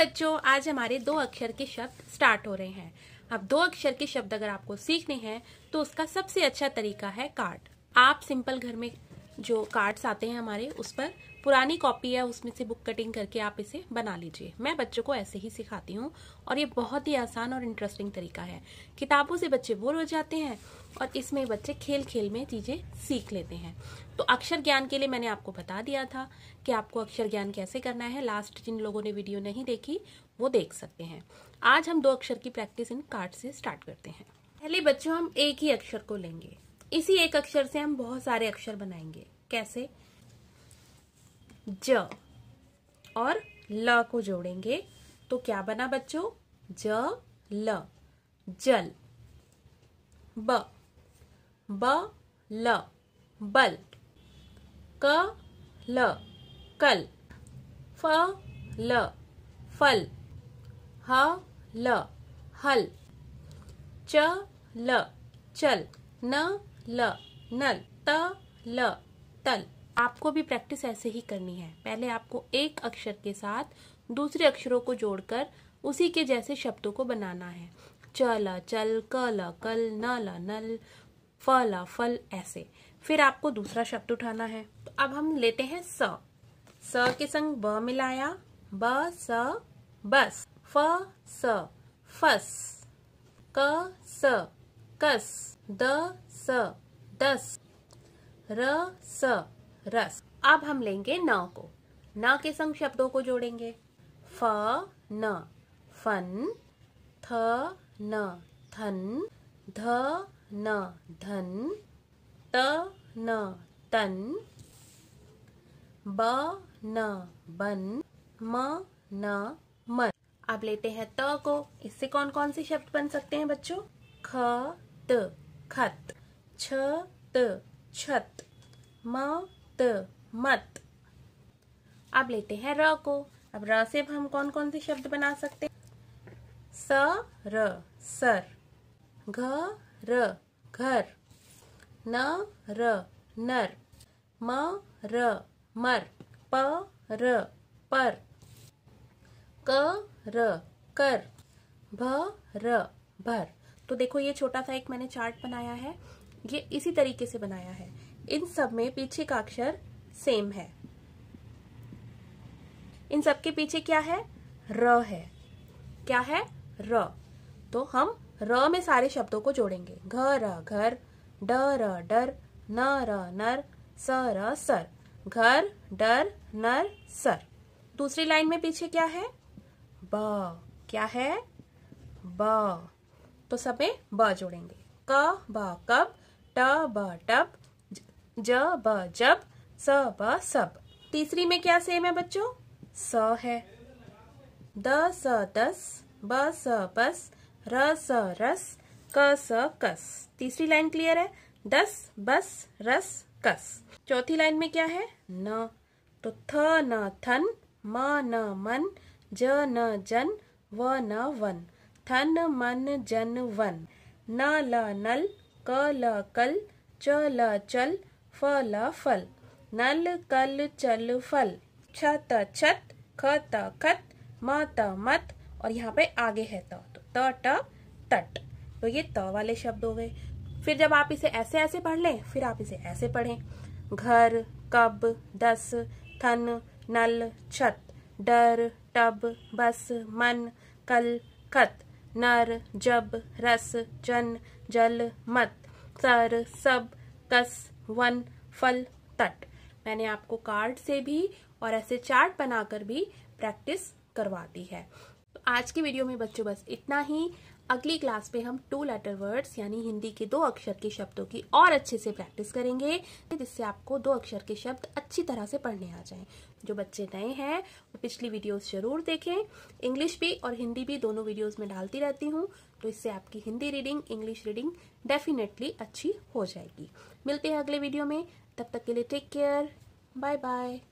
बच्चों आज हमारे दो अक्षर के शब्द स्टार्ट हो रहे हैं अब दो अक्षर के शब्द अगर आपको सीखने हैं तो उसका सबसे अच्छा तरीका है कार्ड आप सिंपल घर में जो कार्ड्स आते हैं हमारे उस पर पुरानी कॉपी है उसमें से बुक कटिंग करके आप इसे बना लीजिए मैं बच्चों को ऐसे ही सिखाती हूँ और ये बहुत ही आसान और इंटरेस्टिंग तरीका है किताबों से बच्चे बोर हो जाते हैं और इसमें बच्चे खेल खेल में चीज़ें सीख लेते हैं तो अक्षर ज्ञान के लिए मैंने आपको बता दिया था कि आपको अक्षर ज्ञान कैसे करना है लास्ट जिन लोगों ने वीडियो नहीं देखी वो देख सकते हैं आज हम दो अक्षर की प्रैक्टिस इन कार्ड से स्टार्ट करते हैं पहले बच्चों हम एक ही अक्षर को लेंगे इसी एक अक्षर से हम बहुत सारे अक्षर बनाएंगे कैसे ज और ल को जोड़ेंगे तो क्या बना बच्चों ज ल जल ब ब ल बल क ल कल फ ल फल ह ल हल च ल चल न ल नल त ल तल आपको भी प्रैक्टिस ऐसे ही करनी है पहले आपको एक अक्षर के साथ दूसरे अक्षरों को जोड़कर उसी के जैसे शब्दों को बनाना है चल चल कल ल नल फ फल फल ऐसे फिर आपको दूसरा शब्द उठाना है तो अब हम लेते हैं स स के संग ब मिलाया ब स बस फ स फस क स कस द स दस र स रस अब हम लेंगे न को न के संग शब्दों को जोड़ेंगे फ न फन थ न थन ध न धन त न तन ब न बन म न मन अब लेते हैं त को इससे कौन कौन से शब्द बन सकते हैं बच्चों ख त खत छ त छत म त मत अब लेते हैं र को अब र से हम कौन कौन से शब्द बना सकते हैं स र सर घ र घर न र नर म र मर प र पर क र कर भ र भर तो देखो ये छोटा सा एक मैंने चार्ट बनाया है ये इसी तरीके से बनाया है इन सब में पीछे का अक्षर सेम है इन सब के पीछे क्या है र है क्या है र तो हम र में सारे शब्दों को जोड़ेंगे घर घर डर र नर स र सर घर डर नर सर दूसरी लाइन में पीछे क्या है ब क्या है ब तो सब में ब जोड़ेंगे क ब कब ट ब टब ज ब जब स ब सब तीसरी में क्या सेम है बच्चों स है द स दस ब स बस र स रस क स कस तीसरी लाइन क्लियर है दस बस रस कस चौथी लाइन में क्या है न तो थ न थन म न मन ज न जन व न वन थन मन जन वन न ल नल क ल कल च ल चल फ ल फल नल कल चल फल छ त छत ख त खत म त मत और यहाँ पे आगे है त तो त ट तट तो ये त वाले शब्द हो गए फिर जब आप इसे ऐसे ऐसे पढ़ लें फिर आप इसे ऐसे पढ़ें घर कब दस थन नल छत डर टब बस मन कल खत नर जब रस जन जल मत सर सब कस वन फल तट मैंने आपको कार्ड से भी और ऐसे चार्ट बनाकर भी प्रैक्टिस करवा दी है तो आज के वीडियो में बच्चों बस इतना ही अगली क्लास में हम टू लेटर वर्ड्स यानी हिंदी के दो अक्षर के शब्दों की और अच्छे से प्रैक्टिस करेंगे जिससे आपको दो अक्षर के शब्द अच्छी तरह से पढ़ने आ जाएं जो बच्चे नए हैं वो पिछली वीडियोस जरूर देखें इंग्लिश भी और हिंदी भी दोनों वीडियोस में डालती रहती हूँ तो इससे आपकी Hindi reading English reading definitely अच्छी हो जाएगी मिलते हैं अगले वीडियो में तब तक के लिए टेक केयर बाय बाय